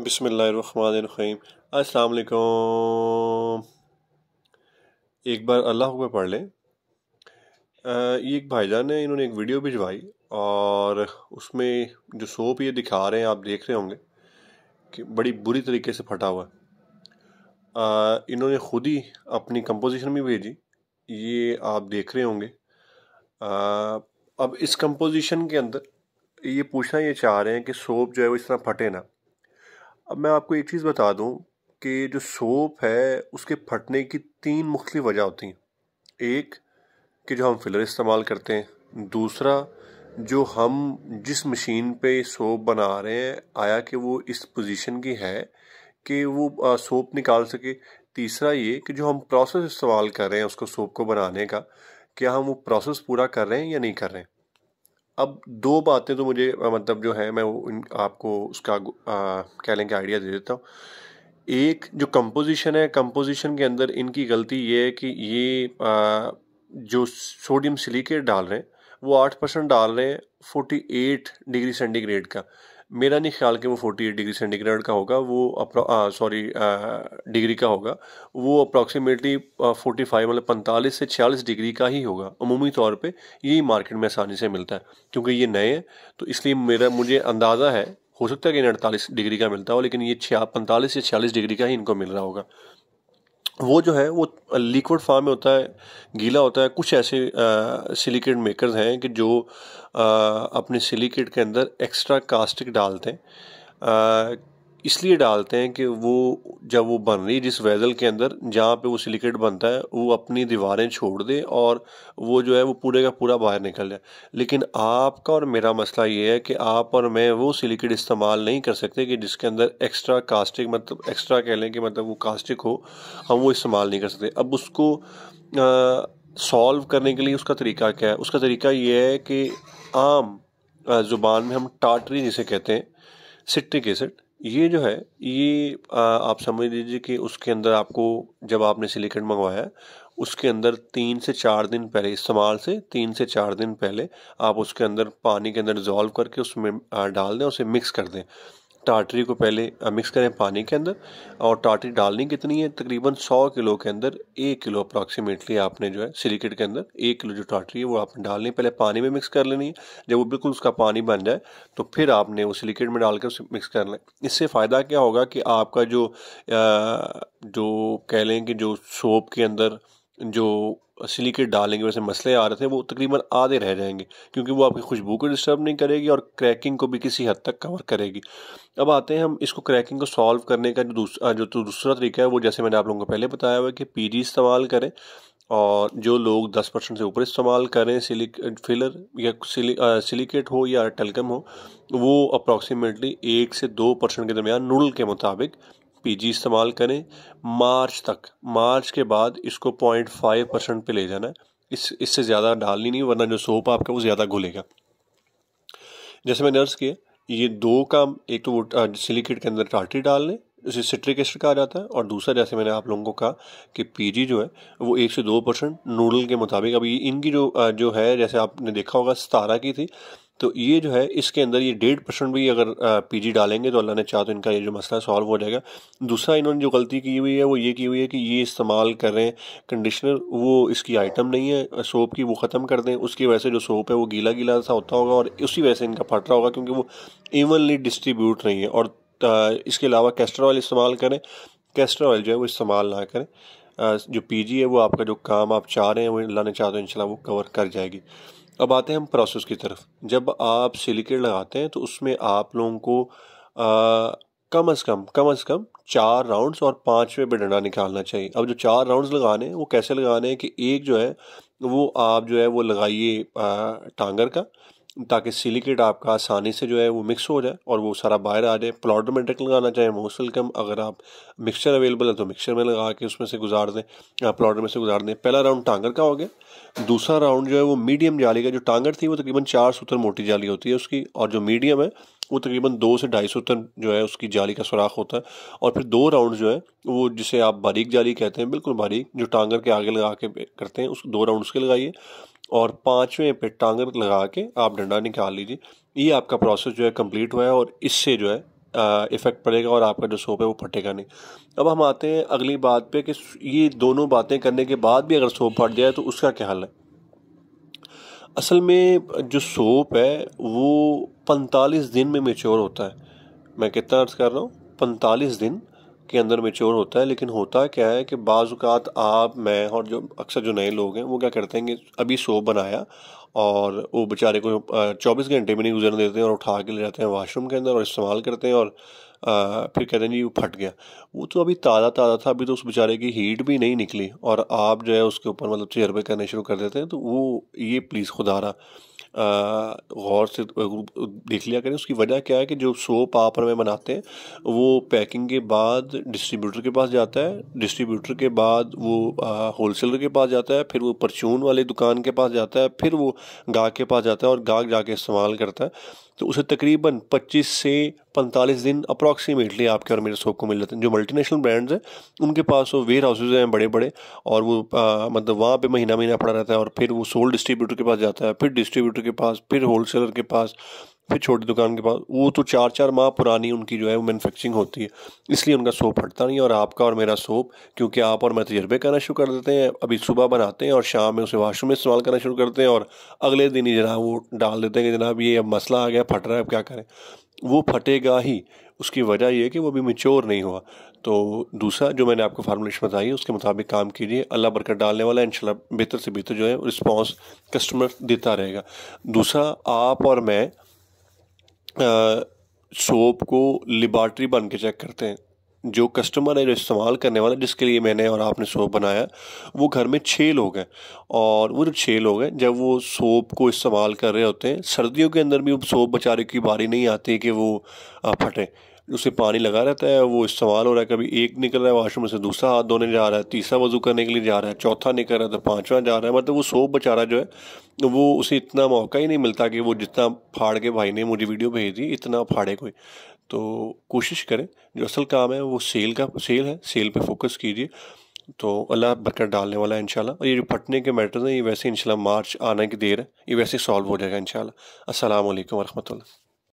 बिसमीम असलकुम एक बार अल्लाह को पढ़ लें ये एक भाईजान है इन्होंने एक वीडियो भिजवाई और उसमें जो सोप ये दिखा रहे हैं आप देख रहे होंगे कि बड़ी बुरी तरीके से फटा हुआ है इन्होंने खुद ही अपनी कंपोजिशन भी भेजी ये आप देख रहे होंगे अब इस कंपोजिशन के अंदर ये पूछना ये चाह रहे हैं कि सोप जो है वो इस तरह फटे ना अब मैं आपको एक चीज़ बता दूं कि जो सोप है उसके फटने की तीन मुख्त वजह होती हैं एक कि जो हम फिलर इस्तेमाल करते हैं दूसरा जो हम जिस मशीन पे सोप बना रहे हैं आया कि वो इस पोजीशन की है कि वो सोप निकाल सके तीसरा ये कि जो हम प्रोसेस इस्तेमाल कर रहे हैं उसको सोप को बनाने का क्या हम वो प्रोसेस पूरा कर रहे हैं या नहीं कर रहे हैं अब दो बातें तो मुझे मतलब जो है मैं इन, आपको उसका कह लेंगे आइडिया दे देता हूँ एक जो कंपोजिशन है कंपोजिशन के अंदर इनकी गलती ये है कि ये आ, जो सोडियम सिलिकेट डाल रहे हैं वो आठ परसेंट डाल रहे हैं फोर्टी एट डिग्री सेंटीग्रेड का मेरा नहीं ख्याल कि वो 48 डिग्री सेंटीग्रेड का होगा वो सॉरी डिग्री का होगा वो अप्रॉक्सीमेटली 45 मतलब 45 से 46 डिग्री का ही होगा अमूमी तौर पे यही मार्केट में आसानी से मिलता है क्योंकि ये नए हैं तो इसलिए मेरा मुझे अंदाज़ा है हो सकता है कि इन्हें अड़तालीस डिग्री का मिलता हो लेकिन ये छिया पैंतालीस से छियालीस डिग्री का ही इनको मिल रहा होगा वो जो है वो लिक्विड फार्म में होता है गीला होता है कुछ ऐसे सिलिकेट मेकर्स हैं कि जो आ, अपने सिलिकेट के अंदर एक्स्ट्रा कास्टिक डालते हैं इसलिए डालते हैं कि वो जब वो बन रही जिस वेज़ल के अंदर जहाँ पे वो सिलिकेट बनता है वो अपनी दीवारें छोड़ दे और वो जो है वो पूरे का पूरा बाहर निकल जाए लेकिन आपका और मेरा मसला ये है कि आप और मैं वो सिलिकेट इस्तेमाल नहीं कर सकते कि जिसके अंदर एक्स्ट्रा कास्टिक मतलब एक्स्ट्रा कह लें कि मतलब वो कास्टिक हो हम वो इस्तेमाल नहीं कर सकते अब उसको सॉल्व करने के लिए उसका तरीका क्या है उसका तरीका ये है कि आम ज़ुबान में हम टाटरी जिसे कहते हैं सिट्रिक एसिड ये जो है ये आप समझ लीजिए कि उसके अंदर आपको जब आपने सिलिकेट मंगवाया उसके अंदर तीन से चार दिन पहले इस्तेमाल से तीन से चार दिन पहले आप उसके अंदर पानी के अंदर डिजॉल्व करके उसमें डाल दें उसे मिक्स कर दें टाटरी को पहले मिक्स करें पानी के अंदर और टाटरी डालनी कितनी है तकरीबन 100 किलो के अंदर एक किलो अप्रॉक्सीमेटली आपने जो है सिलिकेट के अंदर एक किलो जो टाटरी है वो आपने डालनी पहले पानी में मिक्स कर लेनी है जब वो बिल्कुल उसका पानी बन जाए तो फिर आपने वो सिलिकेट में डालकर उसे मिक्स कर लें इससे फ़ायदा क्या होगा कि आपका जो आ, जो कह लें कि जो सोप के अंदर जो सिलिकेट डालेंगे वैसे मसले आ रहे थे वो तकरीबन आधे रह जाएंगे क्योंकि वो आपकी खुशबू को डिस्टर्ब नहीं करेगी और क्रैकिंग को भी किसी हद तक कवर करेगी अब आते हैं हम इसको क्रैकिंग को सॉल्व करने का जो दूसरा जो तो दूसरा तरीका है वो जैसे मैंने आप लोगों को पहले बताया हुआ कि पी इस्तेमाल करें और जो लोग दस परसेंट से ऊपर इस्तेमाल करें सिलिक फिलर या सिलि, सिलिकेट हो या टेलकम हो वो अप्रॉक्सीमेटली एक से दो परसेंट के दरमियान नूडल के मुताबिक पीजी इस्तेमाल करें मार्च तक मार्च के बाद इसको पॉइंट फाइव परसेंट पर ले जाना है इस इससे ज़्यादा डालनी नहीं वरना जो सोप आपका वो ज़्यादा घुलेगा जैसे मैंने अर्ज़ किया ये दो काम एक तो वो सिलिकेट के अंदर टाटी डाल लें उसे सिट्रिक एसिड कहा जाता है और दूसरा जैसे मैंने आप लोगों को कहा कि पीजी जो है वो एक से दो परसेंट नूडल के मुताबिक अब इनकी जो जो है जैसे आपने देखा होगा सतारा की थी तो ये जो है इसके अंदर ये डेढ़ परसेंट भी अगर पीजी डालेंगे तो अल्लाह ने चाह तो इनका ये जो मसला है सॉल्व हो जाएगा दूसरा इन्होंने जो गलती की हुई है वो ये की हुई है कि ये इस्तेमाल कर रहे हैं कंडीशनर वो इसकी आइटम नहीं है सोप की वो ख़त्म कर दें उसकी वजह से जो सोप है वो गीला गीला सा होता होगा और उसी वजह से इनका फट रहा होगा क्योंकि वो इवनली डिस्ट्रीब्यूट नहीं है और इसके अलावा कैस्टर ऑयल इस्तेमाल करें कैस्टर ऑयल जो है वो इस्तेमाल ना करें जो पी है वो आपका जो काम आप चाह रहे हैं वो अल्लाह ने चाह तो इंशाल्लाह वो कवर कर जाएगी अब आते हैं हम प्रोसेस की तरफ जब आप सिलिकेट लगाते हैं तो उसमें आप लोगों को आ, कम अज़ कम कम अज़ कम चार राउंड्स और पाँचवें पे डंडा निकालना चाहिए अब जो चार राउंड्स लगाने हैं वो कैसे लगाने हैं कि एक जो है वो आप जो है वो लगाइए टांगर का ताकि सिलिकेट आपका आसानी से जो है वो मिक्स हो जाए और वो सारा बाहर आ जाए पाउडर में डायरेक्ट लगाना चाहें मोस्ट वेलकम अगर आप मिक्सचर अवेलेबल है तो मिक्सचर में लगा के उसमें से गुजार दें पाउडर में से गुजार दें पहला राउंड टांगर का हो गया दूसरा राउंड जो है वो मीडियम जाली का जो टांगर थी वो तकरीबन चार सूत्र मोटी जाली होती है उसकी और जो मीडियम है वो तकरीबन दो से ढाई सूत्र जो है उसकी जाली का सुराख होता है और फिर दो राउंड जो है वो जिसे आप बारीक जाली कहते हैं बिल्कुल बारीक जो टांगर के आगे लगा के करते हैं उस दो राउंड उसके लगाइए और पाँचवें पे टांगर लगा के आप डंडा निकाल लीजिए ये आपका प्रोसेस जो है कंप्लीट हुआ है और इससे जो है इफ़ेक्ट पड़ेगा और आपका जो सोप है वो फटेगा नहीं अब हम आते हैं अगली बात पे कि ये दोनों बातें करने के बाद भी अगर सोप फट जाए तो उसका क्या हाल है असल में जो सोप है वो पैंतालीस दिन में मेच्योर होता है मैं कितना अर्ज कर रहा हूँ पैंतालीस दिन के अंदर मेच्योर होता है लेकिन होता क्या है कि बाज़ात आप मैं और जो अक्सर जो नए लोग हैं वो क्या करते हैं कि अभी सोप बनाया और वो बेचारे को चौबीस घंटे में नहीं गुजरने देते हैं और उठा के ले जाते हैं वाशरूम के अंदर और इस्तेमाल करते हैं और आ, फिर कहते हैं जी वो फट गया वो तो अभी ताज़ा ताज़ा था अभी तो उस बेचारे की हीट भी नहीं निकली और आप जो है उसके ऊपर मतलब चेयर करने शुरू कर देते हैं तो वो ये प्लीज़ खुदा रहा गौर से देख लिया करें उसकी वजह क्या है कि जो सोप आप में बनाते हैं वो पैकिंग के बाद डिस्ट्रीब्यूटर के पास जाता है डिस्ट्रीब्यूटर के बाद वो होल सेलर के पास जाता है फिर वो परचून वाले दुकान के पास जाता है फिर वो गाहक के पास जाता है और गाहक जाके इस्तेमाल करता है तो उसे तकरीबन 25 से 45 दिन अप्रॉक्सीमेटली आपके और मेरे सोप को मिल जाते हैं जो मल्टीनेशनल ब्रांड्स हैं उनके पास वो वेयर हाउसेज हैं बड़े बड़े और वो आ, मतलब वहाँ पे महीना महीना पड़ा रहता है और फिर वो सोल डिस्ट्रीब्यूटर के पास जाता है फिर डिस्ट्रीब्यूटर के पास फिर होलसेलर के पास फिर छोटी दुकान के पास वो तो चार चार माह पुरानी उनकी जो है वो मैनुफेक्चरिंग होती है इसलिए उनका सोप हटता नहीं और आपका और मेरा सोप क्योंकि आप और मैं तजर्बे करना शुरू कर देते हैं अभी सुबह बनाते हैं और शाम में उसे वाशरूम में इस्तेमाल करना शुरू करते हैं और अगले दिन ही जनाब वो डाल देते हैं कि जनाब ये अब मसला आ गया या फट रहा है अब क्या करें वो फटेगा ही उसकी वजह यह है कि वो अभी मेच्योर नहीं हुआ तो दूसरा जो मैंने आपको फार्मूलेशन बताई उसके मुताबिक काम कीजिए अल्लाह बरकत डालने वाला इन बेहतर से बेहतर जो है रिस्पॉन्स कस्टमर देता रहेगा दूसरा आप और मैं आ, सोप को लिबार्ट्री बन के चेक करते हैं जो कस्टमर है जो इस्तेमाल करने वाला जिसके लिए मैंने और आपने सोप बनाया वो घर में छः लोग हैं और वो जो छः लोग हैं जब वो सोप को इस्तेमाल कर रहे होते हैं सर्दियों के अंदर भी वो सोप बेचारे की बारी नहीं आती कि वो फटे उसे पानी लगा रहता है वो इस्तेमाल हो रहा है कभी एक निकल रहा है वाशरूम से दूसरा हाथ धोने जा रहा है तीसरा वजू करने के लिए जा रहा है चौथा निकल रहा है तो पाँचवा जा रहा है मतलब वो सोप बेचारा जो है तो वो उसे इतना मौका ही नहीं मिलता कि वो जितना फाड़ के भाई ने मुझे वीडियो भेज दी इतना फाड़े कोई तो कोशिश करें जो असल काम है वो सेल का सेल है सेल पर फोकस कीजिए तो अल्लाह बरकत डालने वाला है इंशाल्लाह और ये जो फटने के मैटर्स हैं ये वैसे इंशाल्लाह मार्च आने की देर है ये वैसे सॉल्व हो जाएगा इंशाल्लाह अस्सलाम वालेकुम